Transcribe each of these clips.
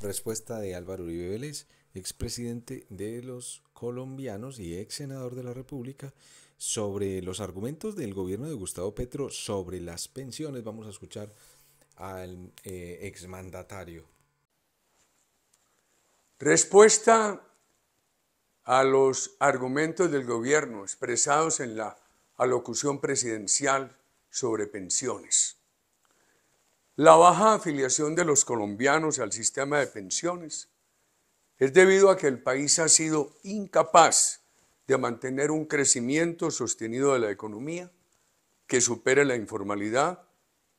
Respuesta de Álvaro Uribe Vélez, expresidente de los colombianos y ex senador de la República, sobre los argumentos del gobierno de Gustavo Petro sobre las pensiones. Vamos a escuchar al ex eh, exmandatario. Respuesta a los argumentos del gobierno expresados en la alocución presidencial sobre pensiones. La baja afiliación de los colombianos al sistema de pensiones es debido a que el país ha sido incapaz de mantener un crecimiento sostenido de la economía que supere la informalidad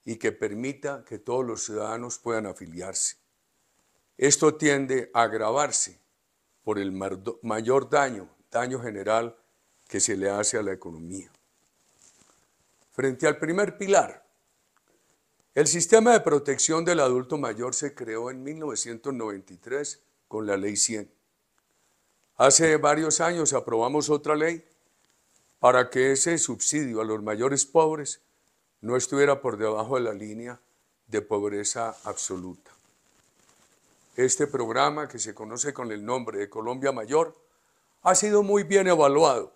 y que permita que todos los ciudadanos puedan afiliarse. Esto tiende a agravarse por el mayor daño, daño general que se le hace a la economía. Frente al primer pilar, el sistema de protección del adulto mayor se creó en 1993 con la Ley 100. Hace varios años aprobamos otra ley para que ese subsidio a los mayores pobres no estuviera por debajo de la línea de pobreza absoluta. Este programa, que se conoce con el nombre de Colombia Mayor, ha sido muy bien evaluado,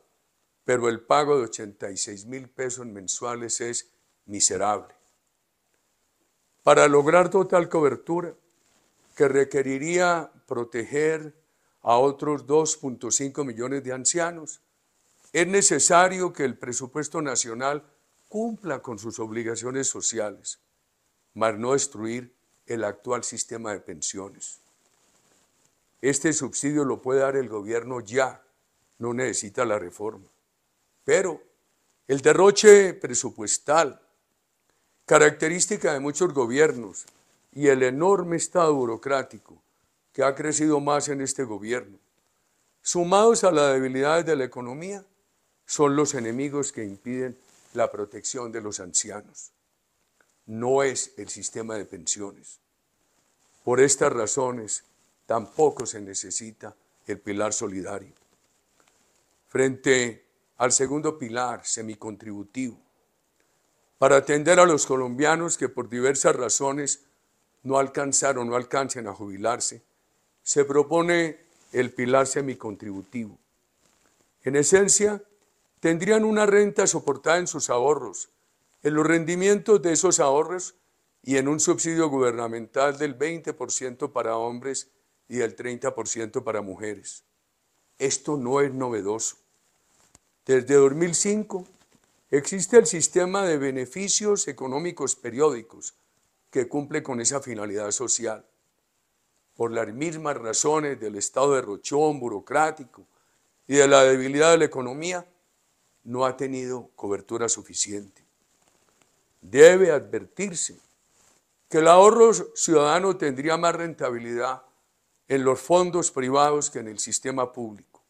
pero el pago de 86 mil pesos mensuales es miserable. Para lograr total cobertura, que requeriría proteger a otros 2.5 millones de ancianos, es necesario que el presupuesto nacional cumpla con sus obligaciones sociales, mas no destruir el actual sistema de pensiones. Este subsidio lo puede dar el gobierno ya, no necesita la reforma. Pero el derroche presupuestal Característica de muchos gobiernos y el enorme estado burocrático que ha crecido más en este gobierno, sumados a las debilidades de la economía, son los enemigos que impiden la protección de los ancianos. No es el sistema de pensiones. Por estas razones, tampoco se necesita el pilar solidario. Frente al segundo pilar semicontributivo, para atender a los colombianos que por diversas razones no alcanzaron, o no alcancen a jubilarse, se propone el pilar semicontributivo. En esencia, tendrían una renta soportada en sus ahorros, en los rendimientos de esos ahorros y en un subsidio gubernamental del 20% para hombres y del 30% para mujeres. Esto no es novedoso. Desde 2005 Existe el sistema de beneficios económicos periódicos que cumple con esa finalidad social. Por las mismas razones del estado de rochón burocrático y de la debilidad de la economía, no ha tenido cobertura suficiente. Debe advertirse que el ahorro ciudadano tendría más rentabilidad en los fondos privados que en el sistema público.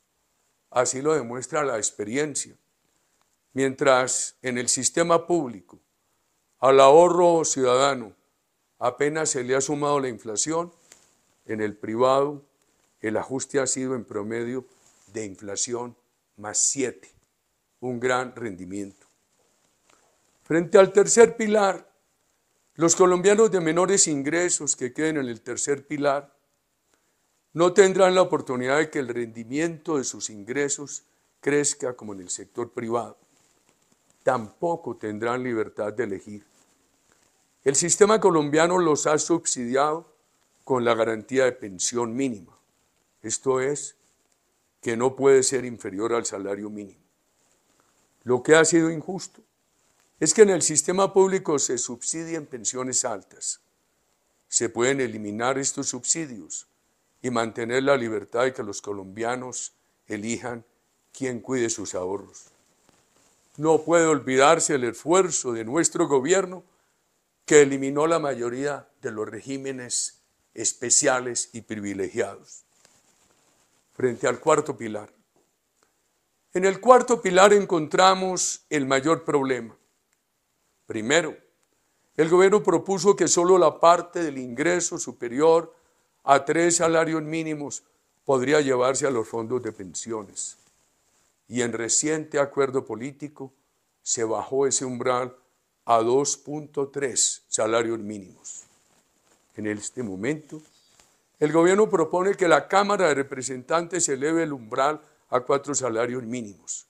Así lo demuestra la experiencia Mientras en el sistema público al ahorro ciudadano apenas se le ha sumado la inflación, en el privado el ajuste ha sido en promedio de inflación más 7, un gran rendimiento. Frente al tercer pilar, los colombianos de menores ingresos que queden en el tercer pilar no tendrán la oportunidad de que el rendimiento de sus ingresos crezca como en el sector privado tampoco tendrán libertad de elegir. El sistema colombiano los ha subsidiado con la garantía de pensión mínima, esto es, que no puede ser inferior al salario mínimo. Lo que ha sido injusto es que en el sistema público se subsidien pensiones altas. Se pueden eliminar estos subsidios y mantener la libertad de que los colombianos elijan quién cuide sus ahorros. No puede olvidarse el esfuerzo de nuestro gobierno que eliminó la mayoría de los regímenes especiales y privilegiados. Frente al cuarto pilar. En el cuarto pilar encontramos el mayor problema. Primero, el gobierno propuso que solo la parte del ingreso superior a tres salarios mínimos podría llevarse a los fondos de pensiones y en reciente acuerdo político se bajó ese umbral a 2.3 salarios mínimos. En este momento, el gobierno propone que la Cámara de Representantes eleve el umbral a cuatro salarios mínimos.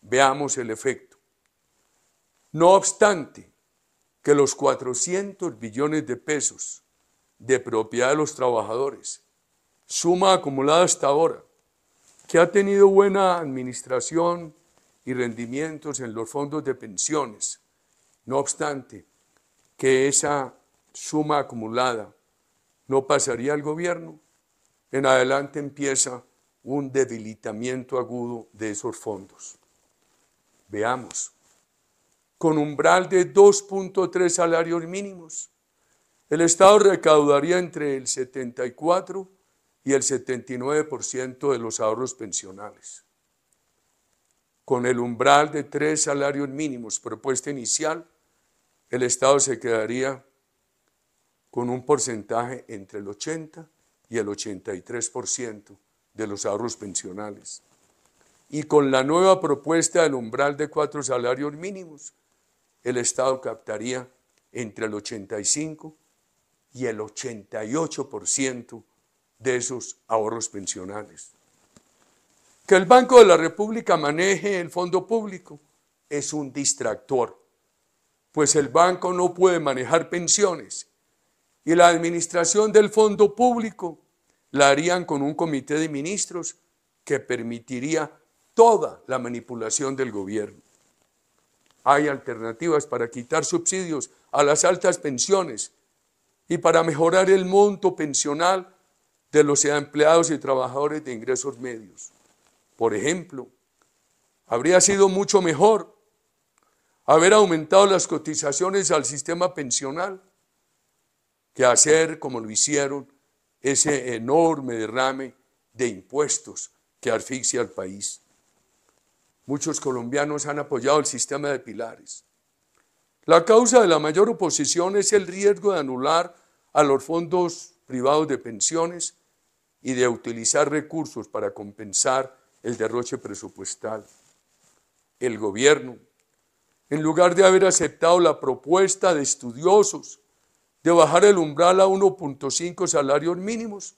Veamos el efecto. No obstante que los 400 billones de pesos de propiedad de los trabajadores, suma acumulada hasta ahora, que ha tenido buena administración y rendimientos en los fondos de pensiones. No obstante, que esa suma acumulada no pasaría al gobierno, en adelante empieza un debilitamiento agudo de esos fondos. Veamos, con umbral de 2.3 salarios mínimos, el Estado recaudaría entre el 74 y el 79% de los ahorros pensionales. Con el umbral de tres salarios mínimos propuesta inicial, el Estado se quedaría con un porcentaje entre el 80 y el 83% de los ahorros pensionales. Y con la nueva propuesta del umbral de cuatro salarios mínimos, el Estado captaría entre el 85 y el 88% de esos ahorros pensionales. Que el Banco de la República maneje el fondo público es un distractor, pues el banco no puede manejar pensiones y la administración del fondo público la harían con un comité de ministros que permitiría toda la manipulación del gobierno. Hay alternativas para quitar subsidios a las altas pensiones y para mejorar el monto pensional de los empleados y trabajadores de ingresos medios. Por ejemplo, habría sido mucho mejor haber aumentado las cotizaciones al sistema pensional que hacer, como lo hicieron, ese enorme derrame de impuestos que asfixia al país. Muchos colombianos han apoyado el sistema de pilares. La causa de la mayor oposición es el riesgo de anular a los fondos privados de pensiones y de utilizar recursos para compensar el derroche presupuestal. El gobierno, en lugar de haber aceptado la propuesta de estudiosos de bajar el umbral a 1.5 salarios mínimos,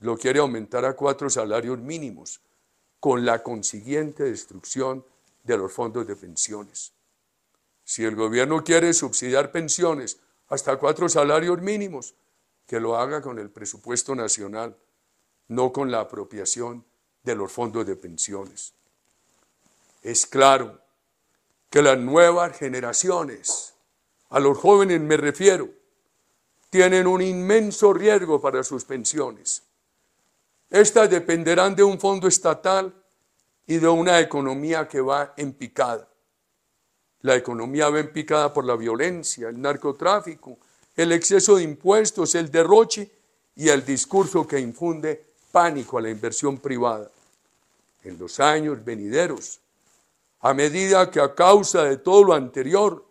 lo quiere aumentar a 4 salarios mínimos, con la consiguiente destrucción de los fondos de pensiones. Si el gobierno quiere subsidiar pensiones hasta 4 salarios mínimos, que lo haga con el presupuesto nacional no con la apropiación de los fondos de pensiones. Es claro que las nuevas generaciones, a los jóvenes me refiero, tienen un inmenso riesgo para sus pensiones. Estas dependerán de un fondo estatal y de una economía que va en picada. La economía va en picada por la violencia, el narcotráfico, el exceso de impuestos, el derroche y el discurso que infunde pánico a la inversión privada en los años venideros, a medida que a causa de todo lo anterior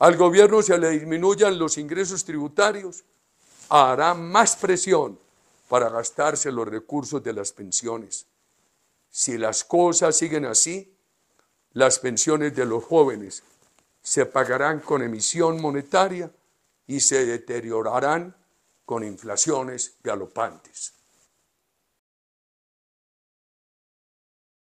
al gobierno se le disminuyan los ingresos tributarios, hará más presión para gastarse los recursos de las pensiones. Si las cosas siguen así, las pensiones de los jóvenes se pagarán con emisión monetaria y se deteriorarán con inflaciones galopantes.